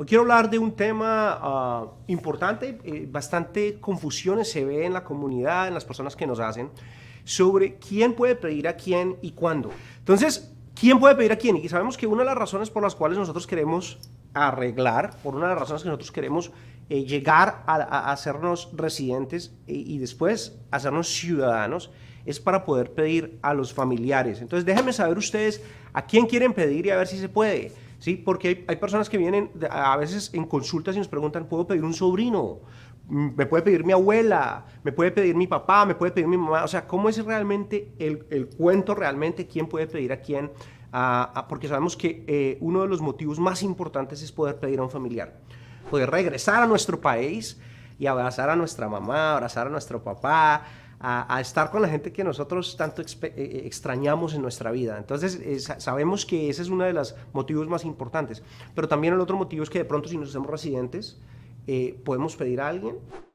Hoy pues quiero hablar de un tema ah, importante, eh, bastante confusiones se ve en la comunidad, en las personas que nos hacen, sobre quién puede pedir a quién y cuándo. Entonces, ¿quién puede pedir a quién? Y sabemos que una de las razones por las cuales nosotros queremos arreglar, por una de las razones que nosotros queremos eh, llegar a, hacernos residentes e, y después hacernos ciudadanos, es para poder pedir a los familiares. Entonces déjenme saber ustedes a quién quieren pedir y a ver si se puede. ¿sí? Porque hay, hay personas que vienen a veces en consultas y nos preguntan, ¿puedo pedir un sobrino? Mm, me puede pedir mi abuela, me puede pedir mi papá, me puede pedir mi mamá. O sea, ¿cómo es realmente el, el cuento realmente? ¿Quién puede pedir a quién? porque sabemos que eh, uno de los motivos más importantes es poder pedir a un familiar, poder regresar a nuestro país y abrazar a nuestra mamá, abrazar a nuestro papá, a, estar con la gente que nosotros tanto eh, eh, extrañamos en nuestra vida. Entonces sabemos que ese es uno de los motivos más importantes, pero también el otro motivo es que de pronto si nos hacemos residentes, eh, podemos pedir a alguien